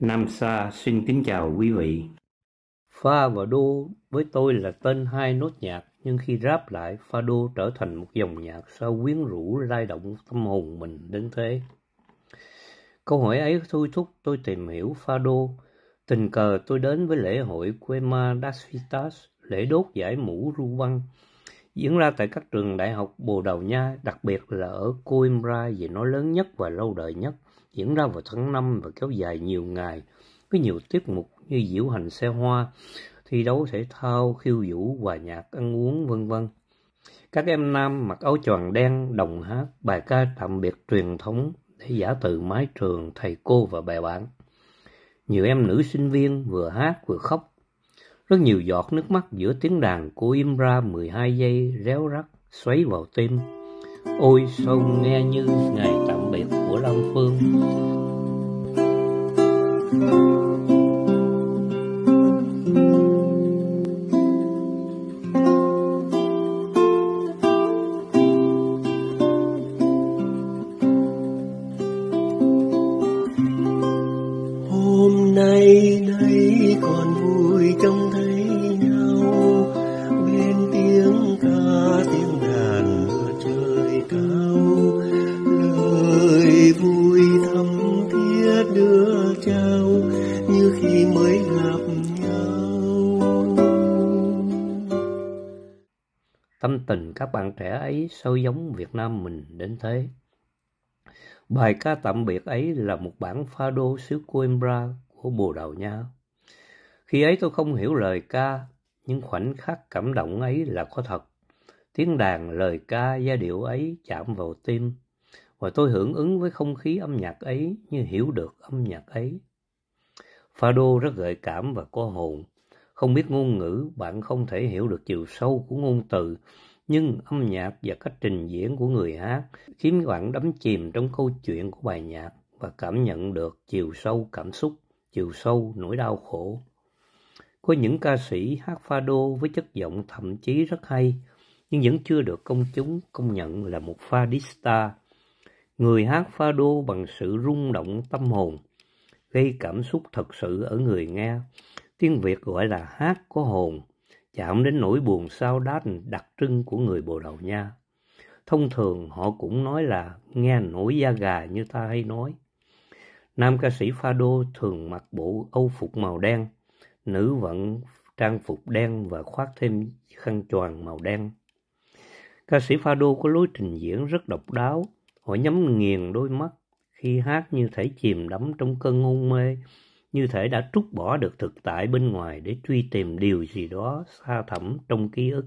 Nam Sa xin kính chào quý vị. Fa và Do với tôi là tên hai nốt nhạc, nhưng khi ráp lại, Fa Do trở thành một dòng nhạc sao quyến rũ lay động tâm hồn mình đến thế. Câu hỏi ấy thôi thúc tôi tìm hiểu Fa Do. Tình cờ tôi đến với lễ hội Quema das Fitas, lễ đốt giải mũ ru băng, diễn ra tại các trường đại học Bồ Đào Nha, đặc biệt là ở Coimbra vì nó lớn nhất và lâu đời nhất diễn ra vào tháng 5 và kéo dài nhiều ngày với nhiều tiết mục như diễu hành xe hoa, thi đấu thể thao, khiêu vũ, hòa nhạc, ăn uống, vân vân. Các em nam mặc áo choàng đen, đồng hát, bài ca tạm biệt truyền thống để giả từ mái trường, thầy cô và bè bạn. Nhiều em nữ sinh viên vừa hát vừa khóc. Rất nhiều giọt nước mắt giữa tiếng đàn của im ra 12 giây réo rắt xoáy vào tim. Ôi sông nghe như ngày tạm Long Phương Tâm tình các bạn trẻ ấy sâu giống Việt Nam mình đến thế. Bài ca tạm biệt ấy là một bản pha đô xứ Coimbra của Bồ Đào Nha. Khi ấy tôi không hiểu lời ca, nhưng khoảnh khắc cảm động ấy là có thật. Tiếng đàn, lời ca, giai điệu ấy chạm vào tim, và tôi hưởng ứng với không khí âm nhạc ấy như hiểu được âm nhạc ấy. Pha đô rất gợi cảm và có hồn. Không biết ngôn ngữ, bạn không thể hiểu được chiều sâu của ngôn từ, nhưng âm nhạc và cách trình diễn của người hát khiến bạn đắm chìm trong câu chuyện của bài nhạc và cảm nhận được chiều sâu cảm xúc, chiều sâu nỗi đau khổ. Có những ca sĩ hát pha đô với chất giọng thậm chí rất hay, nhưng vẫn chưa được công chúng công nhận là một pha fadista. Người hát pha đô bằng sự rung động tâm hồn, gây cảm xúc thật sự ở người nghe tiếng Việt gọi là hát có hồn, chạm đến nỗi buồn sao đát đặc trưng của người Bồ Đào Nha. Thông thường họ cũng nói là nghe nổi da gà như ta hay nói. Nam ca sĩ Pha Đô thường mặc bộ âu phục màu đen, nữ vận trang phục đen và khoác thêm khăn choàng màu đen. Ca sĩ Pha Đô có lối trình diễn rất độc đáo, họ nhắm nghiền đôi mắt khi hát như thể chìm đắm trong cơn hôn mê như thể đã trút bỏ được thực tại bên ngoài để truy tìm điều gì đó xa thẳm trong ký ức.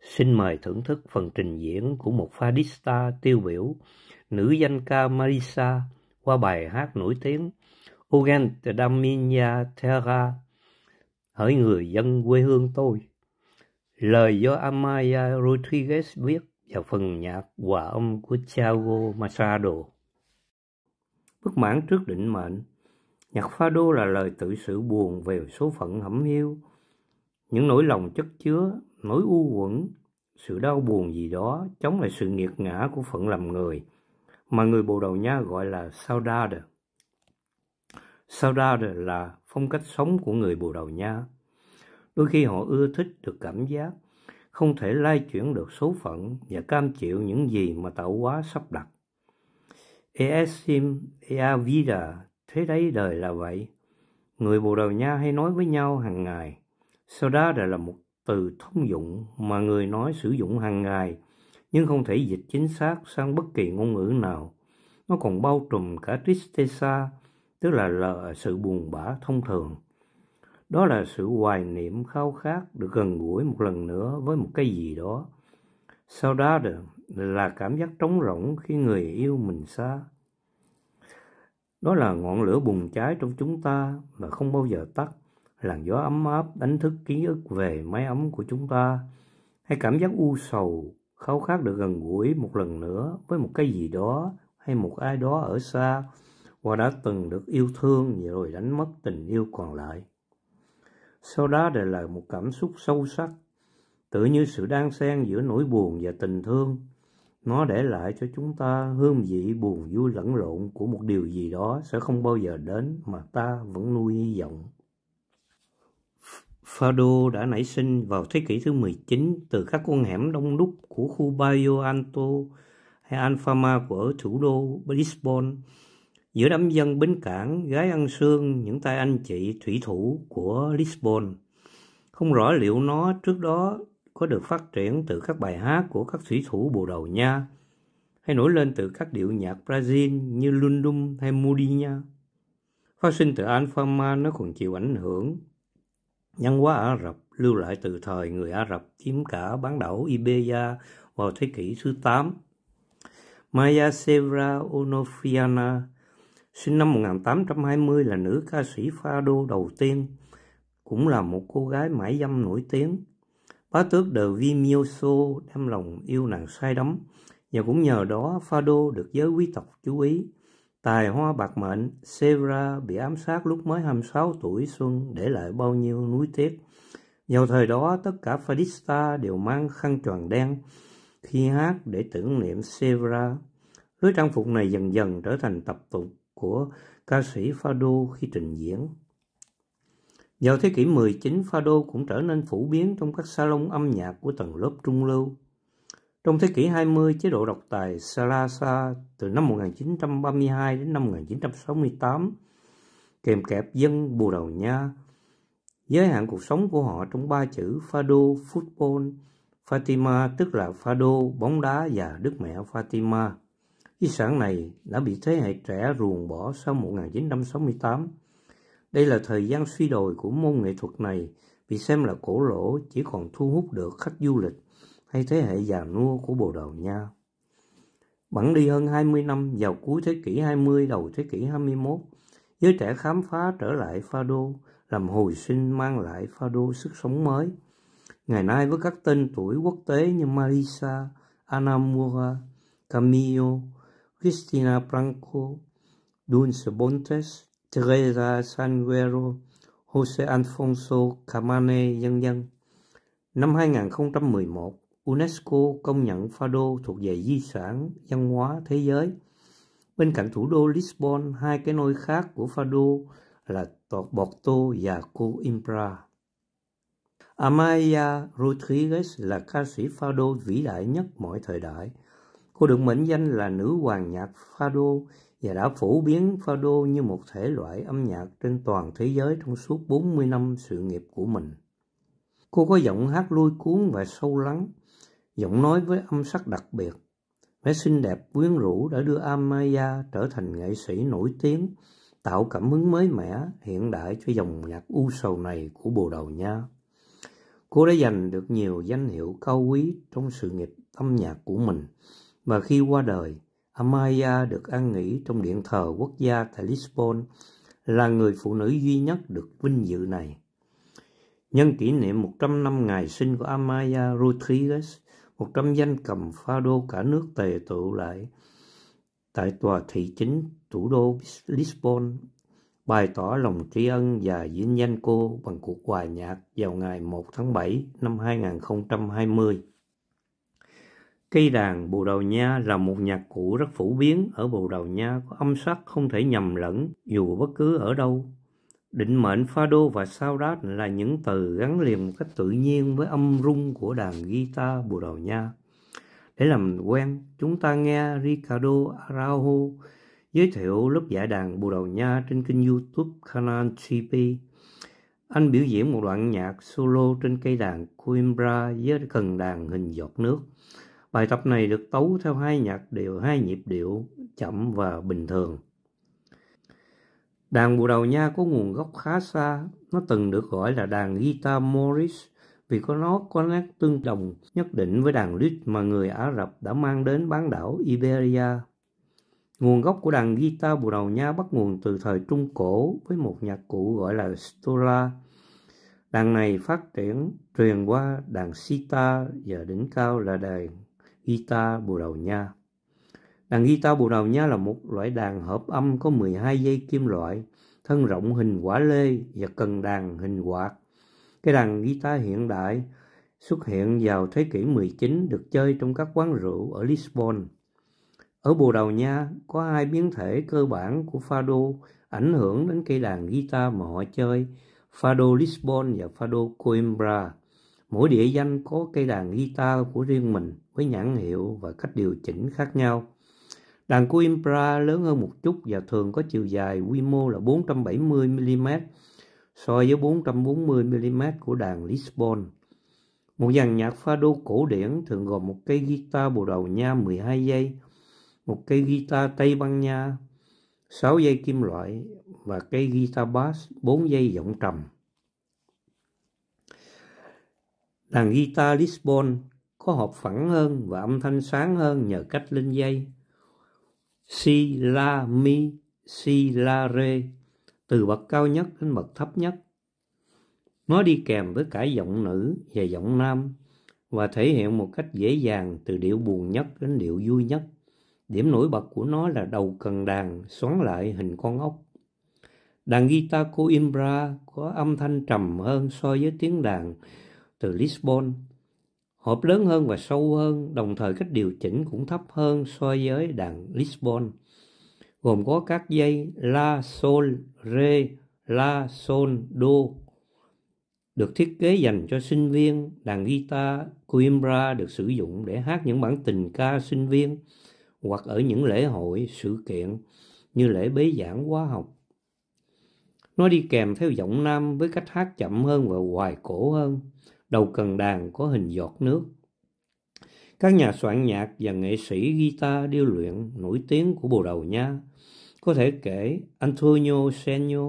Xin mời thưởng thức phần trình diễn của một fadista tiêu biểu, nữ danh ca Marisa, qua bài hát nổi tiếng Ogent Daminia Terra, Hỡi người dân quê hương tôi. Lời do Amaya Rodriguez viết và phần nhạc hòa âm của Thiago Machado. Bức mãn trước định mệnh Nhạc pha đô là lời tự sự buồn về số phận hẩm hiu, những nỗi lòng chất chứa, nỗi u uẩn, sự đau buồn gì đó chống lại sự nghiệt ngã của phận làm người, mà người Bồ Đào Nha gọi là saudade. Saudade là phong cách sống của người Bồ Đào Nha. Đôi khi họ ưa thích được cảm giác không thể lai chuyển được số phận và cam chịu những gì mà tạo hóa sắp đặt. esim ea Thế đấy đời là vậy. Người Bồ Đào Nha hay nói với nhau hàng ngày. Soda là một từ thông dụng mà người nói sử dụng hàng ngày nhưng không thể dịch chính xác sang bất kỳ ngôn ngữ nào. Nó còn bao trùm cả tristeza, tức là, là sự buồn bã thông thường. Đó là sự hoài niệm khao khát được gần gũi một lần nữa với một cái gì đó. Sau đó là cảm giác trống rỗng khi người yêu mình xa. Đó là ngọn lửa bùng cháy trong chúng ta mà không bao giờ tắt, làn gió ấm áp đánh thức ký ức về mái ấm của chúng ta, hay cảm giác u sầu, khao khát được gần gũi một lần nữa với một cái gì đó hay một ai đó ở xa, và đã từng được yêu thương rồi đánh mất tình yêu còn lại. Sau đó để lại một cảm xúc sâu sắc, tự như sự đan xen giữa nỗi buồn và tình thương, nó để lại cho chúng ta hương vị buồn vui lẫn lộn của một điều gì đó sẽ không bao giờ đến mà ta vẫn nuôi hy vọng. Fado đã nảy sinh vào thế kỷ thứ 19 từ các con hẻm đông đúc của khu Bayo Alto hay Alfama của thủ đô Lisbon. Giữa đám dân bến cảng, gái ăn sương, những tay anh chị thủy thủ của Lisbon. Không rõ liệu nó trước đó có được phát triển từ các bài hát của các thủy thủ bồ đầu nha, hay nổi lên từ các điệu nhạc Brazil như Lundum hay Mudi nha, Phát sinh từ Alfama nó còn chịu ảnh hưởng. nhân hóa Ả Rập lưu lại từ thời người Ả Rập chiếm cả bán đảo Iberia vào thế kỷ thứ 8. Maya Sevra Onofiana sinh năm 1820 là nữ ca sĩ Fado đầu tiên, cũng là một cô gái mãi dâm nổi tiếng Bá tước de Vimioso đem lòng yêu nàng say đắm, và cũng nhờ đó Fado được giới quý tộc chú ý. Tài hoa bạc mệnh, Sevra bị ám sát lúc mới 26 tuổi xuân để lại bao nhiêu núi tiếc. Vào thời đó, tất cả Fadista đều mang khăn tròn đen khi hát để tưởng niệm Sevra. Lối trang phục này dần dần trở thành tập tục của ca sĩ Fado khi trình diễn. Vào thế kỷ 19, fado cũng trở nên phổ biến trong các salon âm nhạc của tầng lớp trung lưu. Trong thế kỷ 20, chế độ độc tài Salazar từ năm 1932 đến năm 1968 kèm kẹp dân Bồ Đào Nha. Giới hạn cuộc sống của họ trong ba chữ Fado, Football, Fatima tức là Fado, bóng đá và Đức Mẹ Fatima. Di sản này đã bị thế hệ trẻ ruồng bỏ sau 1968 đây là thời gian suy đồi của môn nghệ thuật này vì xem là cổ lỗ chỉ còn thu hút được khách du lịch hay thế hệ già nua của Bồ Đào Nha. Bẵng đi hơn 20 năm vào cuối thế kỷ 20 đầu thế kỷ 21, giới trẻ khám phá trở lại Pha làm hồi sinh mang lại Pha sức sống mới. Ngày nay với các tên tuổi quốc tế như Marisa, Anamura, Camillo, Cristina Franco, Dulce Bontes, Teresa Sanguero, Jose Alfonso Camane, dân dân. Năm 2011, UNESCO công nhận Fado thuộc về di sản văn hóa thế giới. Bên cạnh thủ đô Lisbon, hai cái nôi khác của Fado là Porto và Coimbra. Amaya Rodriguez là ca sĩ Fado vĩ đại nhất mọi thời đại – Cô được mệnh danh là nữ hoàng nhạc Fado và đã phổ biến Fado như một thể loại âm nhạc trên toàn thế giới trong suốt 40 năm sự nghiệp của mình. Cô có giọng hát lôi cuốn và sâu lắng, giọng nói với âm sắc đặc biệt. Vẻ xinh đẹp quyến rũ đã đưa Amaya trở thành nghệ sĩ nổi tiếng, tạo cảm hứng mới mẻ hiện đại cho dòng nhạc u sầu này của Bồ Đào Nha. Cô đã giành được nhiều danh hiệu cao quý trong sự nghiệp âm nhạc của mình mà khi qua đời, Amaya được an nghỉ trong điện thờ quốc gia tại Lisbon, là người phụ nữ duy nhất được vinh dự này. Nhân kỷ niệm 100 năm ngày sinh của Amaya Rodriguez, 100 danh cầm pha đô cả nước tề tụ lại tại tòa thị chính thủ đô Lisbon, bày tỏ lòng tri ân và vinh danh cô bằng cuộc hòa nhạc vào ngày 1 tháng 7 năm 2020. Cây đàn Bồ Đào Nha là một nhạc cụ rất phổ biến ở Bồ Đào Nha có âm sắc không thể nhầm lẫn dù bất cứ ở đâu. Định mệnh pha đô và sao đát là những từ gắn liền một cách tự nhiên với âm rung của đàn guitar Bồ Đào Nha. Để làm quen, chúng ta nghe Ricardo Araujo giới thiệu lớp giải đàn Bồ Đào Nha trên kênh youtube Canal CP. Anh biểu diễn một đoạn nhạc solo trên cây đàn Coimbra với cần đàn hình giọt nước Bài tập này được tấu theo hai nhạc điệu, hai nhịp điệu chậm và bình thường. Đàn Bồ Đào Nha có nguồn gốc khá xa, nó từng được gọi là đàn guitar Morris vì có nó có nét tương đồng nhất định với đàn lít mà người Ả Rập đã mang đến bán đảo Iberia. Nguồn gốc của đàn guitar Bồ Đào Nha bắt nguồn từ thời Trung Cổ với một nhạc cụ gọi là stola. Đàn này phát triển truyền qua đàn sita và đỉnh cao là đàn guitar Bồ Đào Nha. Đàn guitar Bồ Đào Nha là một loại đàn hợp âm có 12 dây kim loại, thân rộng hình quả lê và cần đàn hình quạt. Cái đàn guitar hiện đại xuất hiện vào thế kỷ 19 được chơi trong các quán rượu ở Lisbon. Ở Bồ Đào Nha có hai biến thể cơ bản của fado ảnh hưởng đến cây đàn guitar mà họ chơi, fado Lisbon và fado Coimbra. Mỗi địa danh có cây đàn guitar của riêng mình với nhãn hiệu và cách điều chỉnh khác nhau. Đàn của Impra lớn hơn một chút và thường có chiều dài quy mô là 470mm so với 440mm của đàn Lisbon. Một dàn nhạc pha đô cổ điển thường gồm một cây guitar bồ đầu nha 12 giây, một cây guitar Tây Ban Nha 6 dây kim loại và cây guitar bass 4 dây giọng trầm. Đàn guitar Lisbon có hộp phẳng hơn và âm thanh sáng hơn nhờ cách lên dây. Si, La, Mi, Si, La, Re, từ bậc cao nhất đến bậc thấp nhất. Nó đi kèm với cả giọng nữ và giọng nam và thể hiện một cách dễ dàng từ điệu buồn nhất đến điệu vui nhất. Điểm nổi bật của nó là đầu cần đàn xoắn lại hình con ốc. Đàn guitar coimbra có âm thanh trầm hơn so với tiếng đàn từ Lisbon. Hộp lớn hơn và sâu hơn, đồng thời cách điều chỉnh cũng thấp hơn so với đàn Lisbon. Gồm có các dây La, Sol, Re, La, Sol, Do được thiết kế dành cho sinh viên, đàn guitar Coimbra được sử dụng để hát những bản tình ca sinh viên hoặc ở những lễ hội, sự kiện như lễ bế giảng khóa học. Nó đi kèm theo giọng nam với cách hát chậm hơn và hoài cổ hơn đầu cần đàn có hình giọt nước. Các nhà soạn nhạc và nghệ sĩ guitar điêu luyện nổi tiếng của Bồ Đầu Nha có thể kể Antonio Senio,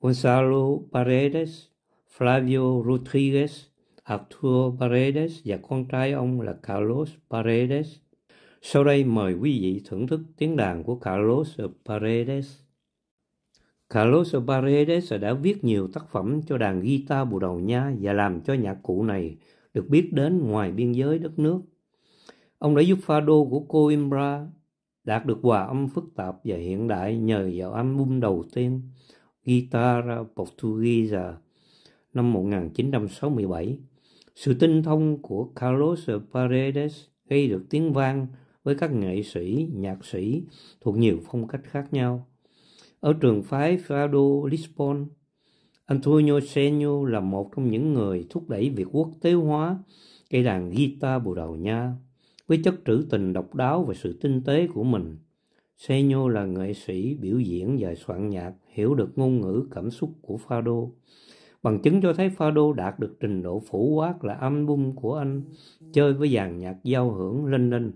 Gonzalo Paredes, Flavio Rodriguez, Arturo Paredes và con trai ông là Carlos Paredes. Sau đây mời quý vị thưởng thức tiếng đàn của Carlos Paredes. Carlos Paredes đã viết nhiều tác phẩm cho đàn guitar Bồ đầu Nha và làm cho nhạc cụ này được biết đến ngoài biên giới đất nước. Ông đã giúp pha của Coimbra đạt được hòa âm phức tạp và hiện đại nhờ vào album đầu tiên guitar Portuguesa năm 1967. Sự tinh thông của Carlos Paredes gây được tiếng vang với các nghệ sĩ, nhạc sĩ thuộc nhiều phong cách khác nhau. Ở trường phái Fado Lisbon, Antonio Senho là một trong những người thúc đẩy việc quốc tế hóa cây đàn guitar Bồ Đào Nha. Với chất trữ tình độc đáo và sự tinh tế của mình, Senho là nghệ sĩ biểu diễn và soạn nhạc hiểu được ngôn ngữ cảm xúc của Fado. Bằng chứng cho thấy Fado đạt được trình độ phủ quát là album của anh chơi với dàn nhạc giao hưởng lên lên.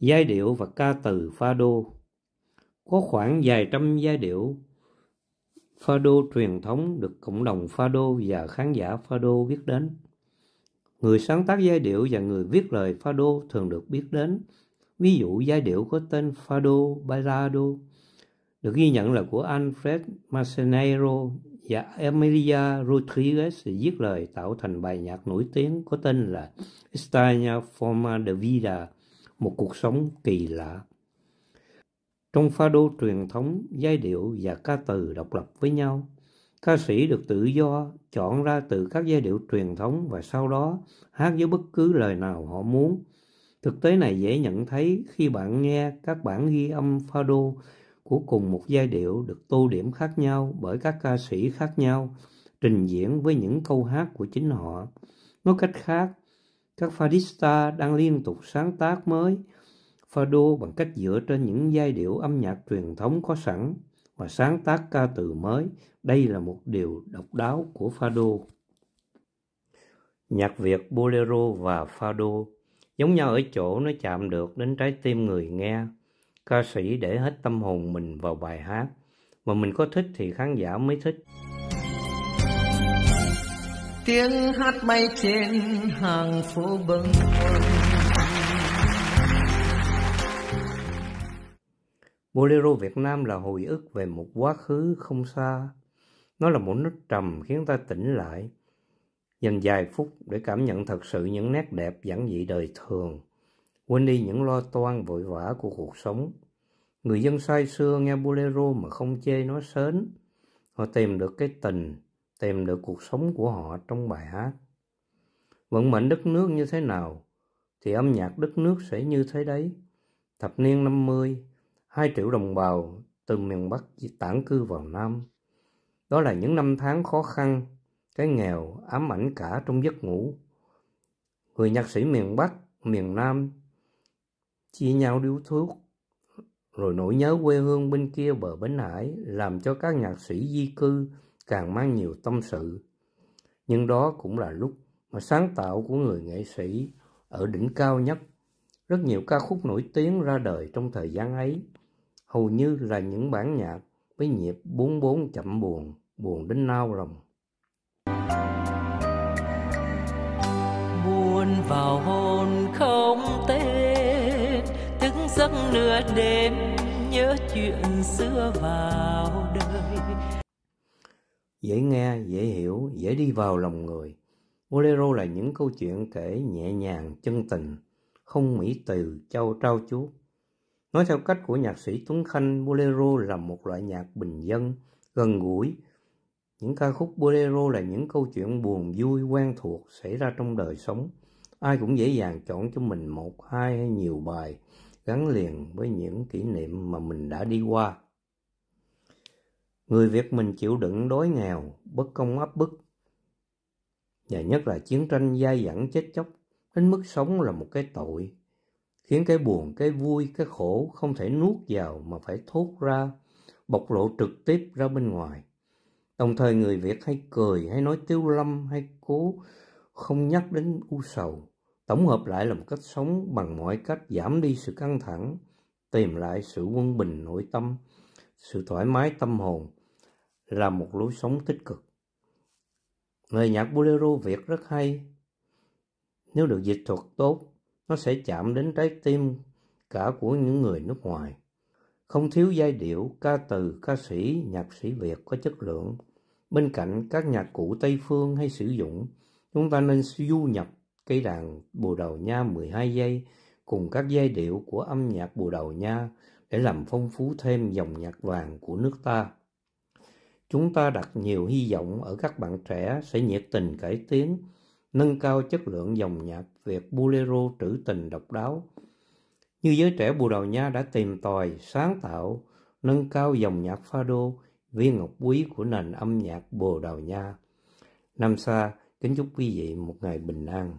Giai điệu và ca từ Fado có khoảng vài trăm giai điệu fado truyền thống được cộng đồng fado và khán giả fado biết đến. Người sáng tác giai điệu và người viết lời fado thường được biết đến. Ví dụ giai điệu có tên fado đô Bailado được ghi nhận là của Alfred Marceneiro và Emilia Rodriguez viết lời tạo thành bài nhạc nổi tiếng có tên là Estanya Forma de Vida, một cuộc sống kỳ lạ. Trong pha đô truyền thống, giai điệu và ca từ độc lập với nhau, ca sĩ được tự do chọn ra từ các giai điệu truyền thống và sau đó hát với bất cứ lời nào họ muốn. Thực tế này dễ nhận thấy khi bạn nghe các bản ghi âm pha đô của cùng một giai điệu được tô điểm khác nhau bởi các ca sĩ khác nhau trình diễn với những câu hát của chính họ. Nói cách khác, các fadista đang liên tục sáng tác mới Pha fado bằng cách dựa trên những giai điệu âm nhạc truyền thống có sẵn và sáng tác ca từ mới. Đây là một điều độc đáo của pha fado. Nhạc Việt bolero và pha fado giống nhau ở chỗ nó chạm được đến trái tim người nghe. Ca sĩ để hết tâm hồn mình vào bài hát, mà mình có thích thì khán giả mới thích. Tiếng hát bay trên hàng phố bâng khuâng Bolero Việt Nam là hồi ức về một quá khứ không xa. Nó là một nốt trầm khiến ta tỉnh lại, dành vài phút để cảm nhận thật sự những nét đẹp giản dị đời thường, quên đi những lo toan vội vã của cuộc sống. Người dân say xưa nghe bolero mà không chê nó sến. Họ tìm được cái tình, tìm được cuộc sống của họ trong bài hát. Vận mệnh đất nước như thế nào, thì âm nhạc đất nước sẽ như thế đấy. Thập niên 50, hai triệu đồng bào từ miền Bắc tản cư vào Nam. Đó là những năm tháng khó khăn, cái nghèo ám ảnh cả trong giấc ngủ. Người nhạc sĩ miền Bắc, miền Nam chia nhau điếu thuốc, rồi nỗi nhớ quê hương bên kia bờ bến hải làm cho các nhạc sĩ di cư càng mang nhiều tâm sự. Nhưng đó cũng là lúc mà sáng tạo của người nghệ sĩ ở đỉnh cao nhất. Rất nhiều ca khúc nổi tiếng ra đời trong thời gian ấy hầu như là những bản nhạc với nhịp 44 chậm buồn, buồn đến nao lòng. Buồn vào hồn không tên, thức giấc nửa đêm nhớ chuyện xưa vào đời. Dễ nghe, dễ hiểu, dễ đi vào lòng người. Bolero là những câu chuyện kể nhẹ nhàng, chân tình, không mỹ từ, trao trao chuốt Nói theo cách của nhạc sĩ Tuấn Khanh, bolero là một loại nhạc bình dân, gần gũi. Những ca khúc bolero là những câu chuyện buồn vui quen thuộc xảy ra trong đời sống. Ai cũng dễ dàng chọn cho mình một, hai hay nhiều bài gắn liền với những kỷ niệm mà mình đã đi qua. Người Việt mình chịu đựng đói nghèo, bất công áp bức, và nhất là chiến tranh dai dẳng chết chóc, đến mức sống là một cái tội khiến cái buồn, cái vui, cái khổ không thể nuốt vào mà phải thốt ra, bộc lộ trực tiếp ra bên ngoài. Đồng thời người Việt hay cười, hay nói tiêu lâm, hay cố không nhắc đến u sầu. Tổng hợp lại là một cách sống bằng mọi cách giảm đi sự căng thẳng, tìm lại sự quân bình nội tâm, sự thoải mái tâm hồn là một lối sống tích cực. Người nhạc bolero Việt rất hay, nếu được dịch thuật tốt nó sẽ chạm đến trái tim cả của những người nước ngoài. Không thiếu giai điệu, ca từ, ca sĩ, nhạc sĩ Việt có chất lượng. Bên cạnh các nhạc cụ Tây Phương hay sử dụng, chúng ta nên du nhập cây đàn Bồ đầu Nha 12 giây cùng các giai điệu của âm nhạc Bồ đầu Nha để làm phong phú thêm dòng nhạc vàng của nước ta. Chúng ta đặt nhiều hy vọng ở các bạn trẻ sẽ nhiệt tình cải tiến nâng cao chất lượng dòng nhạc Việt bolero trữ tình độc đáo. Như giới trẻ Bồ Đào Nha đã tìm tòi, sáng tạo, nâng cao dòng nhạc pha đô, viên ngọc quý của nền âm nhạc Bồ Đào Nha. năm xa kính chúc quý vị một ngày bình an.